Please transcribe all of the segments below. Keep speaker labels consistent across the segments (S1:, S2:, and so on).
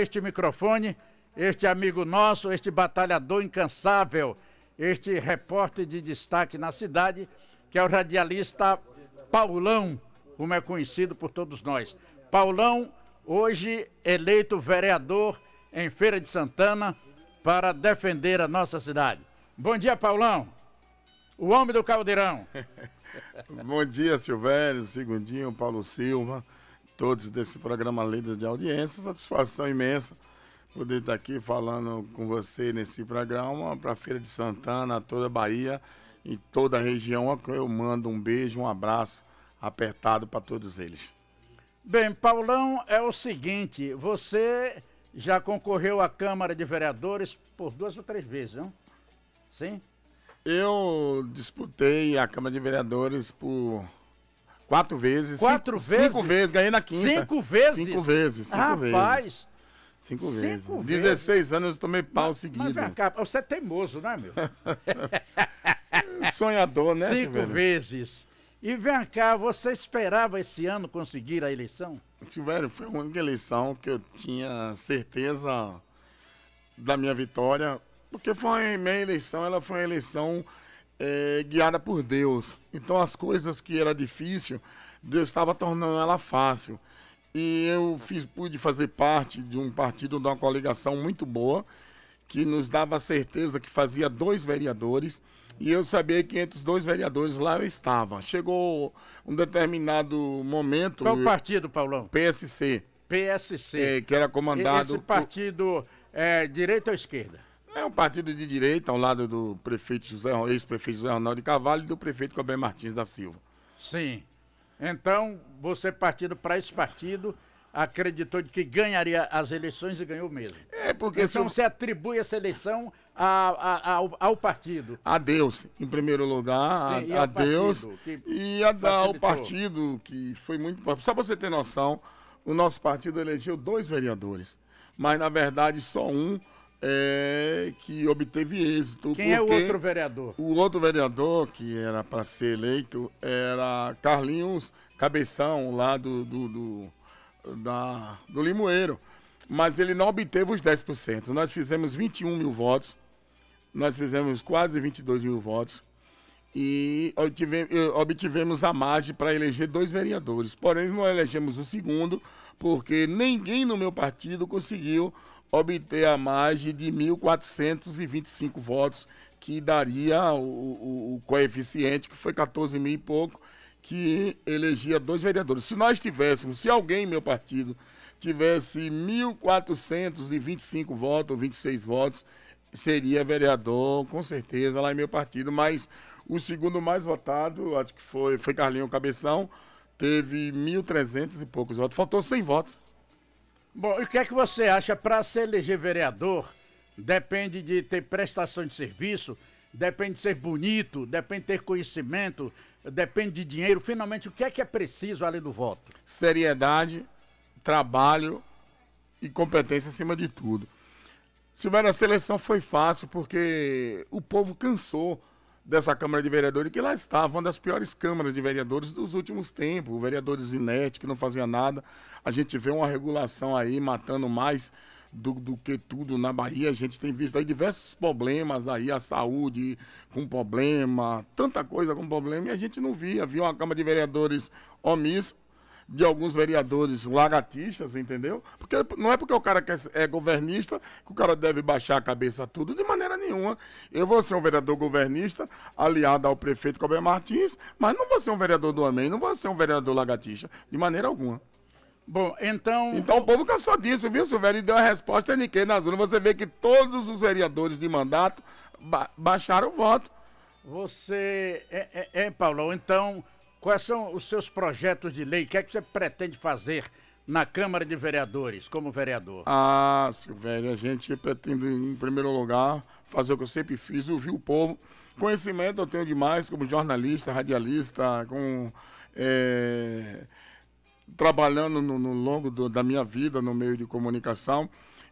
S1: este microfone, este amigo nosso, este batalhador incansável, este repórter de destaque na cidade, que é o radialista Paulão, como é conhecido por todos nós. Paulão, hoje eleito vereador em Feira de Santana para defender a nossa cidade. Bom dia, Paulão. O homem do caldeirão.
S2: Bom dia, Silvério, Segundinho, Paulo Silva todos desse programa Líder de Audiência. Satisfação imensa poder estar aqui falando com você nesse programa para a Feira de Santana, toda a Bahia e toda a região. Eu mando um beijo, um abraço apertado para todos eles.
S1: Bem, Paulão, é o seguinte, você já concorreu à Câmara de Vereadores por duas ou três vezes, não? Sim?
S2: Eu disputei a Câmara de Vereadores por Quatro vezes. Quatro cinco, vezes? Cinco vezes, ganhei na quinta. Cinco vezes? Cinco vezes, cinco Rapaz. vezes. Cinco, cinco vezes. 16 anos eu tomei pau mas, seguido. Mas cá, você é teimoso, não é, meu? Sonhador, né, Cinco Silveira? vezes. E
S1: vem cá, você esperava esse ano conseguir a eleição?
S2: Tiveram, foi a única eleição que eu tinha certeza da minha vitória, porque foi uma meia eleição, ela foi uma eleição é, guiada por Deus. Então as coisas que era difícil, Deus estava tornando ela fácil. E eu fiz, pude fazer parte de um partido, de uma coligação muito boa, que nos dava certeza que fazia dois vereadores. E eu sabia que entre os dois vereadores lá eu estava. Chegou um determinado momento. Qual partido, Paulão? PSC. PSC. É, que era comandado. Esse
S1: partido por... é direita ou esquerda?
S2: É um partido de direita ao lado do prefeito José, ex-prefeito José Ronaldo de Cavalho e do prefeito Cobem Martins da Silva.
S1: Sim. Então, você partindo para esse partido, acreditou de que ganharia as eleições e ganhou mesmo. É porque então eu... você atribui essa eleição a, a, ao, ao, partido.
S2: A Deus, em primeiro lugar, Sim, a, a Deus e a dar ao partido que foi muito. Só para você ter noção, o nosso partido elegeu dois vereadores, mas na verdade só um é, que obteve êxito. Quem é o outro vereador? O outro vereador que era para ser eleito era Carlinhos Cabeção, lá do, do, do, da, do Limoeiro. Mas ele não obteve os 10%. Nós fizemos 21 mil votos, nós fizemos quase 22 mil votos e eh, obtivemos a margem para eleger dois vereadores. Porém, não elegemos o segundo, porque ninguém no meu partido conseguiu obter a margem de 1.425 votos, que daria o, o, o, coeficiente, que foi 14 mil e pouco, que elegia dois vereadores. Se nós tivéssemos, se alguém meu partido tivesse 1.425 votos, ou 26 votos, seria vereador, com certeza, lá em meu partido, mas o segundo mais votado, acho que foi, foi Carlinho Cabeção, teve 1.300 e poucos votos. Faltou 100 votos. Bom, e o que é que você acha
S1: para se eleger vereador? Depende de ter prestação de serviço, depende de ser bonito, depende de ter conhecimento, depende de dinheiro. Finalmente, o que é que é
S2: preciso além do voto? Seriedade, trabalho e competência acima de tudo. Silvério, a seleção foi fácil porque o povo cansou dessa Câmara de Vereadores, que lá estava, uma das piores câmaras de vereadores dos últimos tempos, vereadores inéticos que não fazia nada. A gente vê uma regulação aí matando mais do, do, que tudo na Bahia. A gente tem visto aí diversos problemas aí, a saúde com problema, tanta coisa com problema, e a gente não via. havia uma Câmara de Vereadores omissa, de alguns vereadores lagartixas, entendeu? Porque não é porque o cara é, é governista que o cara deve baixar a cabeça a tudo, de maneira nenhuma. Eu vou ser um vereador governista, aliado ao prefeito Cobé Martins, mas não vou ser um vereador do Amém, não vou ser um vereador lagartixa, de maneira alguma.
S1: Bom, então.
S2: Então o povo cansou disso, viu, Silvério? E deu a resposta NQ nas urnas. Você vê que todos os vereadores de mandato ba baixaram o
S1: voto. Você. É, é, é Paulo, então Quais são os seus projetos de lei? O que é que você pretende fazer na Câmara de Vereadores, como vereador?
S2: Ah, Silvério, a gente pretende, em primeiro lugar, fazer o que eu sempre fiz, ouvir o povo. Conhecimento eu tenho demais como jornalista, radialista, com. É, trabalhando no, no longo do, da minha vida no meio de comunicação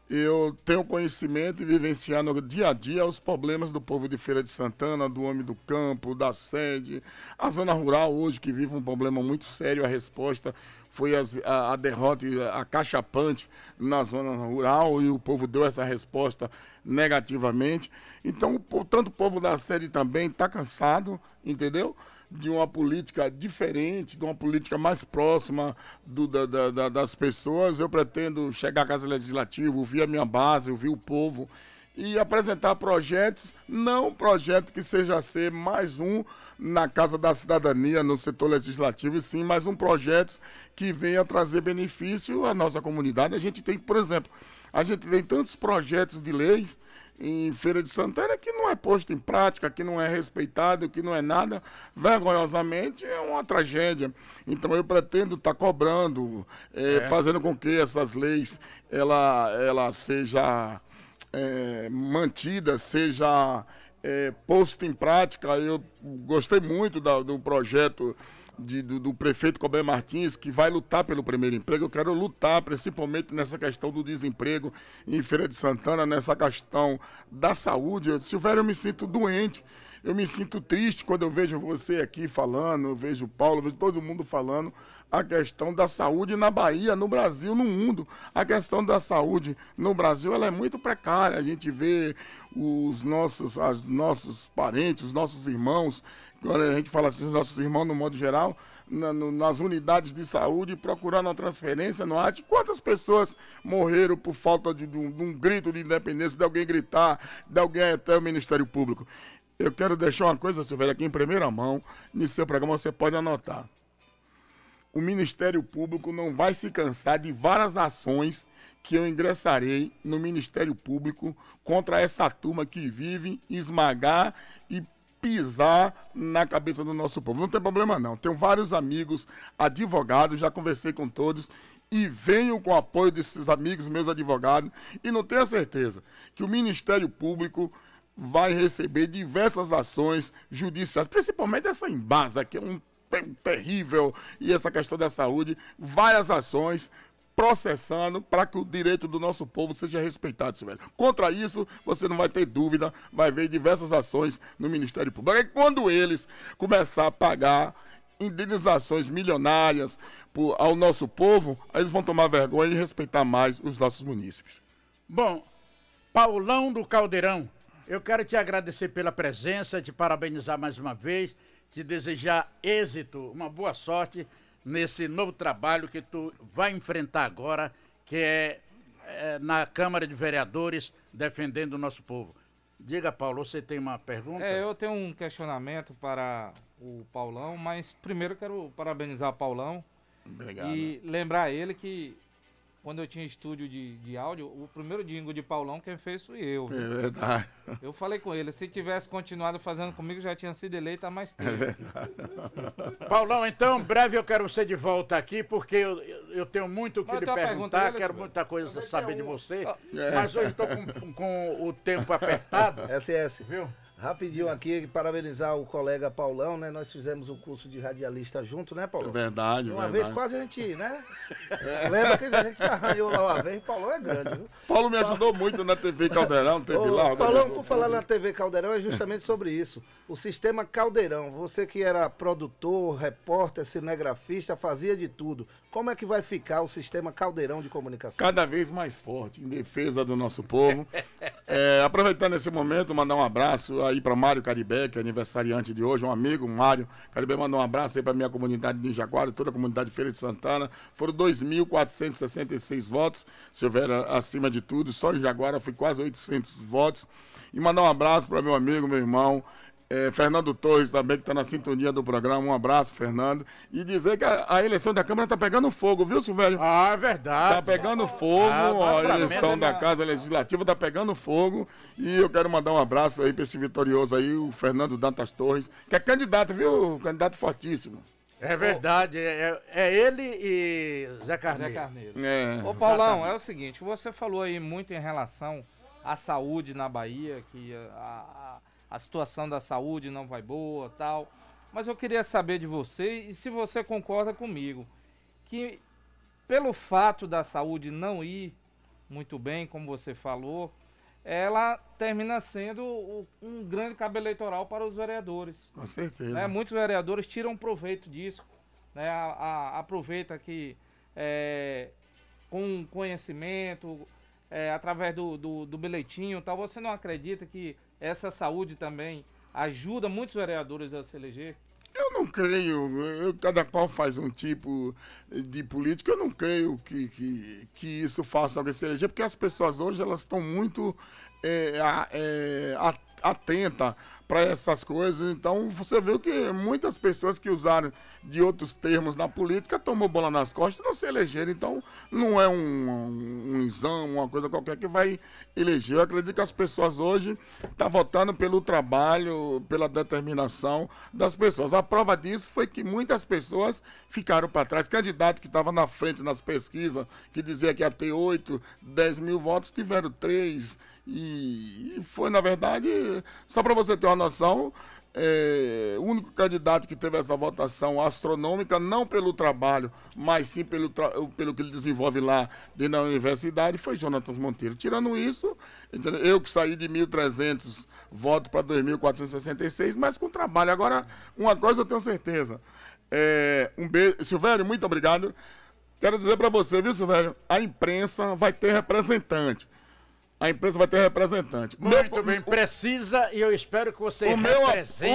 S2: eu tenho conhecimento e vivenciar no dia a dia os problemas do povo de Feira de Santana, do homem do campo, da sede. A zona rural hoje que vive um problema muito sério, a resposta foi as, a, a, derrota, a cachapante na zona rural e o povo deu essa resposta negativamente. Então, o, tanto o povo da sede também está cansado, entendeu? de uma política diferente, de uma política mais próxima do, da, da, das pessoas. Eu pretendo chegar à Casa Legislativa, ouvir a minha base, ouvir o povo e apresentar projetos, não projeto que seja ser mais um na Casa da Cidadania, no setor legislativo, e sim mais um projeto que venha trazer benefício à nossa comunidade. A gente tem, por exemplo, a gente tem tantos projetos de leis em Feira de Santana que não é posto em prática, que não é respeitado, que não é nada, vergonhosamente é uma tragédia. Então eu pretendo estar tá cobrando, é, é. fazendo com que essas leis ela, ela seja é, mantida, seja é, posto em prática. Eu gostei muito da, do projeto de, do, do, prefeito Colbert Martins, que vai lutar pelo primeiro emprego. Eu quero lutar principalmente nessa questão do desemprego em Feira de Santana, nessa questão da saúde. Eu, Silvério, eu me sinto doente. Eu me sinto triste quando eu vejo você aqui falando, eu vejo o Paulo, eu vejo todo mundo falando a questão da saúde na Bahia, no Brasil, no mundo. A questão da saúde no Brasil ela é muito precária. A gente vê os nossos, as nossos parentes, os nossos irmãos, quando a gente fala assim, os nossos irmãos no modo geral, na, no, nas unidades de saúde procurando a transferência no arte. Quantas pessoas morreram por falta de, de, um, de um grito de independência, de alguém gritar, de alguém até o Ministério Público? Eu quero deixar uma coisa, Silveira, aqui em primeira mão, no seu programa você pode anotar o Ministério Público não vai se cansar de várias ações que eu ingressarei no Ministério Público contra essa turma que vive esmagar e pisar na cabeça do nosso povo. Não tem problema não. Tenho vários amigos advogados, já conversei com todos e venho com o apoio desses amigos, meus advogados, e não tenho a certeza que o Ministério Público vai receber diversas ações judiciais, principalmente essa Embasa, que é um ter terrível e essa questão da saúde, várias ações processando para que o direito do nosso povo seja respeitado, Silvério. Contra isso, você não vai ter dúvida, vai ver diversas ações no Ministério Público. E quando eles começar a pagar indenizações milionárias por, ao nosso povo, aí eles vão tomar vergonha e respeitar mais os nossos munícipes.
S1: Bom, Paulão do Caldeirão, eu quero te agradecer pela presença, te parabenizar mais uma vez te desejar êxito, uma boa sorte nesse novo trabalho que tu vai enfrentar agora, que é, é na Câmara de Vereadores defendendo o nosso povo. Diga, Paulo, você tem uma pergunta? É, eu
S3: tenho um questionamento para o Paulão, mas primeiro quero parabenizar o Paulão Obrigado. e lembrar ele que quando eu tinha estúdio de, de áudio, o primeiro dingo de Paulão quem fez fui eu. É verdade. Eu falei com ele, se tivesse continuado fazendo comigo, já tinha sido eleito há mais é tempo. É verdade.
S1: Paulão, então, breve eu quero você de volta aqui, porque eu, eu tenho muito o que lhe perguntar, quero muita coisa saber de você, é. mas hoje estou com, com, o tempo apertado.
S3: SS. Viu?
S1: Rapidinho aqui,
S3: parabenizar o colega Paulão, né? Nós fizemos o um curso de radialista junto, né, Paulão? É verdade, Uma verdade. vez quase a gente, né? É. Lembra que a gente se arranhou lá uma vez, Paulão é grande, viu?
S2: Paulo me ajudou Paulo... muito na TV Caldeirão, teve lá. Né? Paulão, por falar na
S3: TV Caldeirão, é justamente sobre isso. O sistema Caldeirão, você que era produtor, repórter, cinegrafista, fazia de tudo. Como é que vai ficar o sistema Caldeirão de comunicação? Cada
S2: vez mais forte, em defesa do nosso povo. É, aproveitando esse momento, mandar um abraço aí para Mário Caribé, que é aniversariante de hoje, um amigo, Mário Caribé, mandou um abraço aí para minha comunidade de Jaguara, toda a comunidade Feira de Santana. Foram 2.466 votos, se houver acima de tudo, só em Jaguara foi quase 800 votos. E mandar um abraço para meu amigo, meu irmão, é, Fernando Torres também, que está na sintonia do programa. Um abraço, Fernando. E dizer que a, a eleição da Câmara está pegando fogo, viu, Silvério? Ah, é verdade. Está pegando fogo, ah, a eleição da Casa Legislativa está pegando fogo. E eu quero mandar um abraço aí para esse vitorioso aí, o Fernando Dantas Torres, que é candidato, viu? Candidato fortíssimo.
S1: É verdade, é, é, é ele e Zé Carneiro. Zé Carneiro.
S3: É. Ô Paulão, é o seguinte, você falou aí muito em relação à saúde na Bahia, que a, a a situação da saúde não vai boa tal. Mas eu queria saber de você e se você concorda comigo que pelo fato da saúde não ir muito bem, como você falou, ela termina sendo um grande cabo eleitoral para os vereadores. Com certeza. Né? Muitos vereadores tiram proveito disso, né? A, a, aproveita que é, com conhecimento, é, através do, do, do bilhetinho tal, você não acredita que essa saúde também ajuda muitos vereadores a se eleger?
S2: Eu não creio, eu, cada qual faz um tipo de política, eu não creio que, que, que isso faça alguém se eleger, porque as pessoas hoje elas estão muito é, é, atentas atenta para essas coisas. Então você viu que muitas pessoas que usaram de outros termos na política tomou bola nas costas e não se elegeram. Então não é um, um, um exame, uma coisa qualquer que vai eleger. Eu acredito que as pessoas hoje estão tá votando pelo trabalho, pela determinação das pessoas. A prova disso foi que muitas pessoas ficaram para trás. Candidato que estava na frente nas pesquisas, que dizia que ia ter 8, 10 mil votos, tiveram 3 e foi, na verdade, só para você ter uma noção, é, o único candidato que teve essa votação astronômica, não pelo trabalho, mas sim pelo, pelo que ele desenvolve lá dentro da universidade, foi Jonathan Monteiro. Tirando isso, entendeu? eu que saí de 1.300 votos para 2.466, mas com trabalho. Agora, uma coisa eu tenho certeza. É, um beijo. Silvério, muito obrigado. Quero dizer para você, viu, Silvério? A imprensa vai ter representante a empresa vai ter representante. Muito meu, bem, o, precisa e eu espero que vocês. o meu,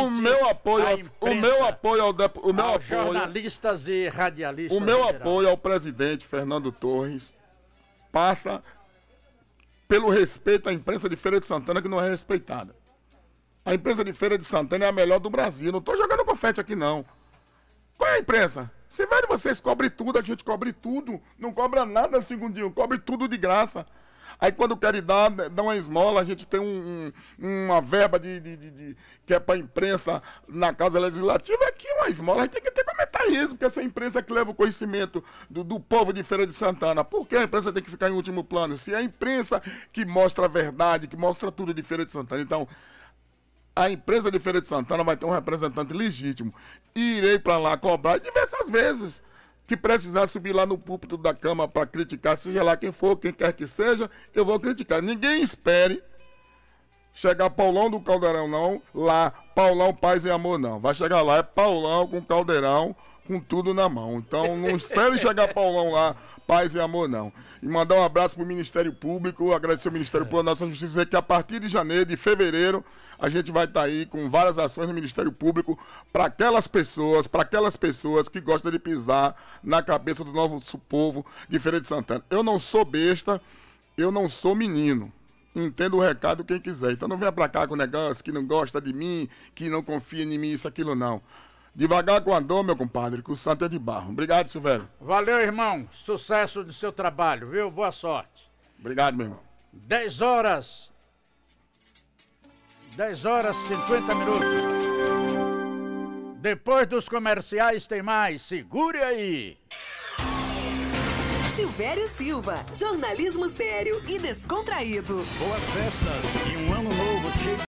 S2: o meu apoio, a imprensa, o meu apoio ao depo, o
S1: meu apoio, jornalistas e radialistas.
S2: O meu apoio ao presidente Fernando Torres passa pelo respeito à imprensa de Feira de Santana que não é respeitada. A imprensa de Feira de Santana é a melhor do Brasil. Não estou jogando confete aqui não. Qual é a imprensa? Se velho vocês cobre tudo, a gente cobre tudo, não cobra nada, segundinho, cobre tudo de graça. Aí quando querem dar, dá uma esmola, a gente tem um, um, uma verba de, de, de, de que é para imprensa na Casa Legislativa, aqui uma esmola, a gente tem que ter comentarismo, porque essa imprensa é que leva o conhecimento do, do povo de Feira de Santana. Por que a imprensa tem que ficar em último plano? Se é a imprensa que mostra a verdade, que mostra tudo de Feira de Santana. Então, a empresa de Feira de Santana vai ter um representante legítimo. Irei para lá cobrar diversas vezes que precisar subir lá no púlpito da cama para criticar, seja lá quem for, quem quer que seja, eu vou criticar. Ninguém espere chegar Paulão do Caldeirão, não, lá, Paulão Paz e Amor, não. Vai chegar lá, é Paulão com Caldeirão, com tudo na mão. Então não espere chegar Paulão lá, Paz e Amor, não e mandar um abraço para o Ministério Público, agradecer o Ministério é. Público da Nação Justiça, dizer que a partir de janeiro, de fevereiro, a gente vai estar tá aí com várias ações no Ministério Público para aquelas pessoas, para aquelas pessoas que gostam de pisar na cabeça do nosso povo de Feira de Santana. Eu não sou besta, eu não sou menino. Entenda o recado quem quiser. Então não venha para cá com negócio que não gosta de mim, que não confia em mim, isso, aquilo, não. Devagar com a dor, meu compadre, que o santo é de barro. Obrigado, Silvério. Valeu, irmão. Sucesso no seu trabalho, viu? Boa sorte. Obrigado, meu irmão.
S1: 10 horas. 10 horas e 50 minutos. Depois dos comerciais tem mais. Segure aí.
S2: Silvério Silva, jornalismo sério e descontraído. Boas festas e um ano novo